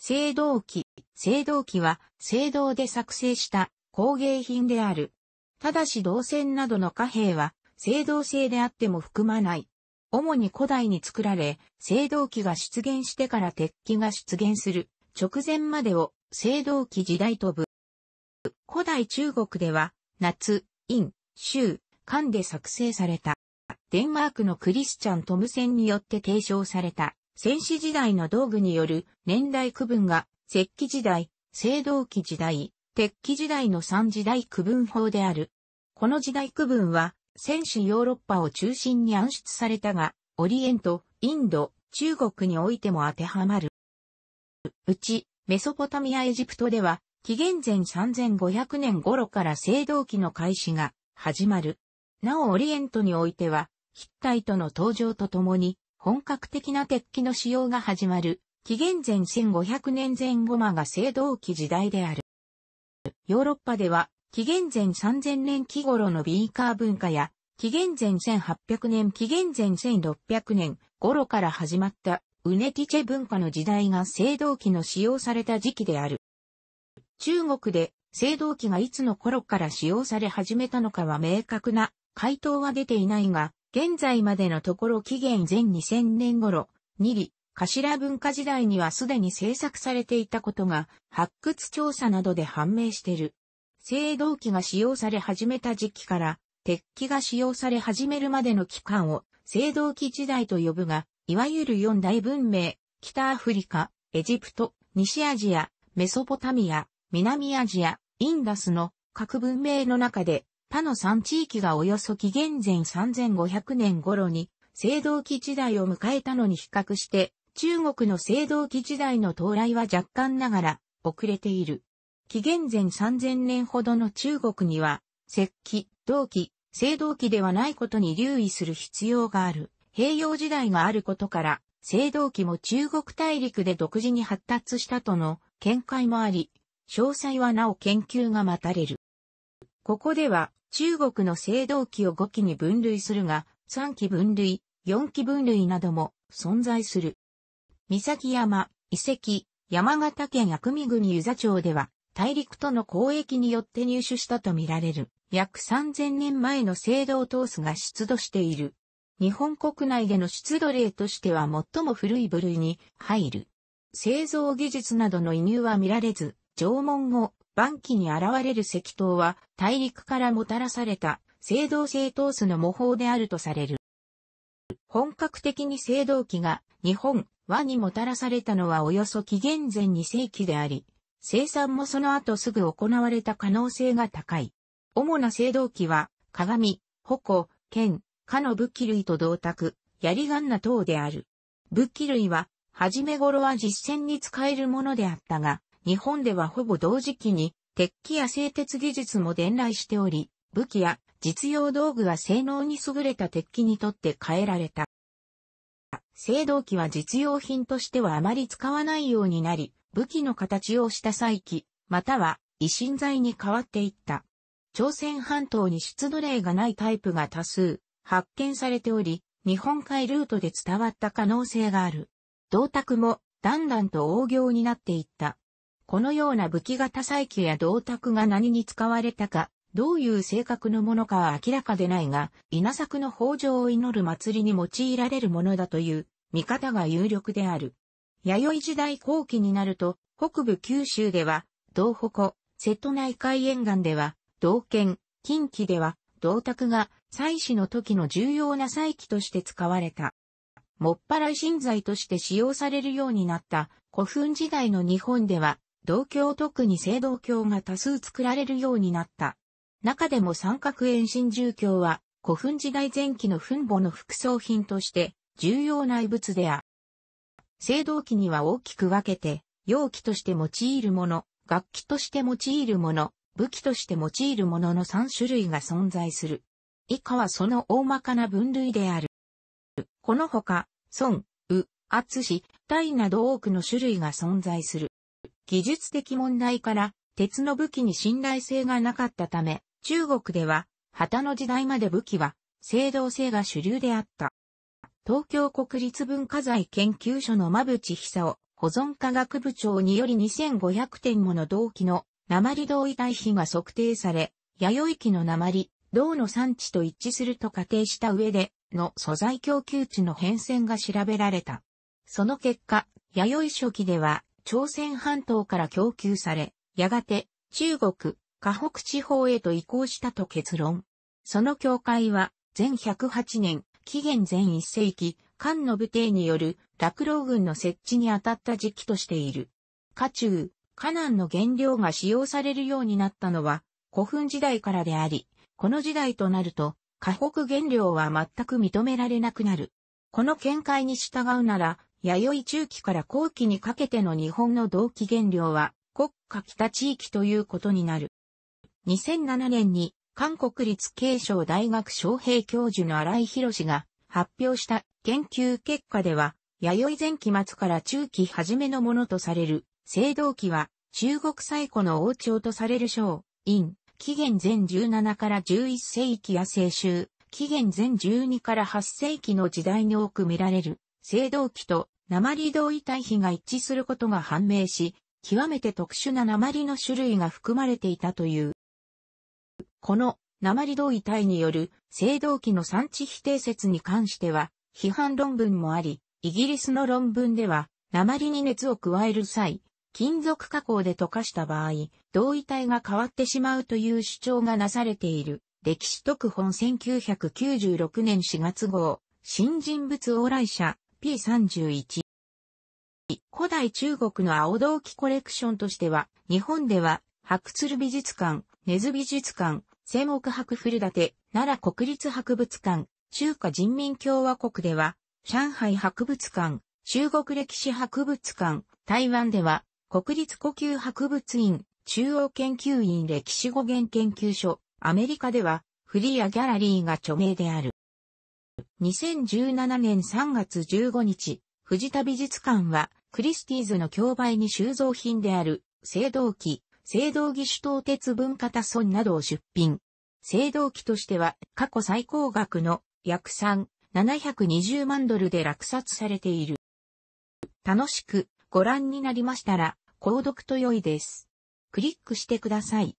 青銅器。青銅器は青銅で作成した工芸品である。ただし銅線などの貨幣は青銅製であっても含まない。主に古代に作られ、青銅器が出現してから鉄器が出現する直前までを青銅器時代とぶ。古代中国では夏、陰、秋、寒で作成された。デンマークのクリスチャン・トムセンによって提唱された戦死時代の道具による年代区分が、石器時代、青銅器時代、鉄器時代の3時代区分法である。この時代区分は、戦士ヨーロッパを中心に暗出されたが、オリエント、インド、中国においても当てはまる。うち、メソポタミアエジプトでは、紀元前3500年頃から青銅器の開始が始まる。なおオリエントにおいては、ヒッタイトの登場とともに、本格的な鉄器の使用が始まる、紀元前1500年前後まが青銅器時代である。ヨーロッパでは、紀元前3000年期頃のビーカー文化や、紀元前1800年、紀元前1600年頃から始まったウネティチェ文化の時代が青銅器の使用された時期である。中国で青銅器がいつの頃から使用され始めたのかは明確な回答は出ていないが、現在までのところ紀元前2000年頃、二里、頭文化時代にはすでに制作されていたことが発掘調査などで判明している。青銅器が使用され始めた時期から鉄器が使用され始めるまでの期間を青銅器時代と呼ぶが、いわゆる四大文明、北アフリカ、エジプト、西アジア、メソポタミア、南アジア、インダスの各文明の中で他の3地域がおよそ紀元前3500年頃に青銅器時代を迎えたのに比較して、中国の青銅器時代の到来は若干ながら遅れている。紀元前3000年ほどの中国には、石器、銅器、青銅器ではないことに留意する必要がある。平洋時代があることから、青銅器も中国大陸で独自に発達したとの見解もあり、詳細はなお研究が待たれる。ここでは、中国の青銅器を5期に分類するが、3期分類、4期分類なども存在する。三崎山、遺跡、山形県薬味郡湯座町では、大陸との交易によって入手したとみられる、約3000年前の青銅トースが出土している。日本国内での出土例としては最も古い部類に入る。製造技術などの移入は見られず、縄文後、晩期に現れる石灯は大陸からもたらされた青銅製トーの模倣であるとされる。本格的に青銅器が日本和にもたらされたのはおよそ紀元前2世紀であり、生産もその後すぐ行われた可能性が高い。主な青銅器は鏡、矛、剣、かの武器類と銅鐸、槍ガンナ等である。武器類は、初め頃は実戦に使えるものであったが、日本ではほぼ同時期に、鉄器や製鉄技術も伝来しており、武器や実用道具は性能に優れた鉄器にとって変えられた。青銅器は実用品としてはあまり使わないようになり、武器の形をした再起、または維新材に変わっていった。朝鮮半島に出土例がないタイプが多数発見されており、日本海ルートで伝わった可能性がある。銅鐸もだんだんと横行になっていった。このような武器型採器や銅鐸が何に使われたか、どういう性格のものかは明らかでないが、稲作の豊穣を祈る祭りに用いられるものだという見方が有力である。弥生時代後期になると、北部九州では、銅鉾、瀬戸内海沿岸では、銅剣、近畿では、銅鐸が祭祀の時の重要な祭器として使われた。もっぱらい神材として使用されるようになった古墳時代の日本では、銅鏡特に青銅鏡が多数作られるようになった。中でも三角円心住鏡は古墳時代前期の墳墓の副葬品として重要な遺物であ。青銅器には大きく分けて、容器として用いるもの、楽器として用いるもの、武器として用いるものの3種類が存在する。以下はその大まかな分類である。このほか、孫、う、厚し、大など多くの種類が存在する。技術的問題から鉄の武器に信頼性がなかったため、中国では旗の時代まで武器は制動性が主流であった。東京国立文化財研究所の馬淵久夫保存科学部長により2500点もの銅器の鉛同位体比が測定され、弥生期の鉛、銅の産地と一致すると仮定した上での素材供給地の変遷が調べられた。その結果、弥生初期では朝鮮半島から供給され、やがて中国、河北地方へと移行したと結論。その教会は、前108年、紀元前1世紀、菅の武帝による落老軍の設置に当たった時期としている。家中、河南の原料が使用されるようになったのは、古墳時代からであり、この時代となると、河北原料は全く認められなくなる。この見解に従うなら、弥生中期から後期にかけての日本の同期原料は国家北地域ということになる。2007年に韓国立慶省大学招聘教授の荒井博氏が発表した研究結果では、弥生前期末から中期初めのものとされる、青銅期は中国最古の王朝とされる章、院、紀元前17から11世紀や青州、紀元前12から8世紀の時代に多く見られる。青銅器と鉛同位体比が一致することが判明し、極めて特殊な鉛の種類が含まれていたという。この鉛同位体による青銅器の産地否定説に関しては、批判論文もあり、イギリスの論文では、鉛に熱を加える際、金属加工で溶かした場合、同位体が変わってしまうという主張がなされている。歴史特本1996年4月号、新人物往来者、P31。古代中国の青銅器コレクションとしては、日本では、白鶴美術館、根津美術館、仙北博古館、奈良国立博物館、中華人民共和国では、上海博物館、中国歴史博物館、台湾では、国立呼吸博物院、中央研究院歴史語源研究所、アメリカでは、フリーやギャラリーが著名である。2017年3月15日、藤田美術館は、クリスティーズの競売に収蔵品である、青銅器、青銅義手等鉄文化多村などを出品。青銅器としては、過去最高額の約3、720万ドルで落札されている。楽しくご覧になりましたら、購読と良いです。クリックしてください。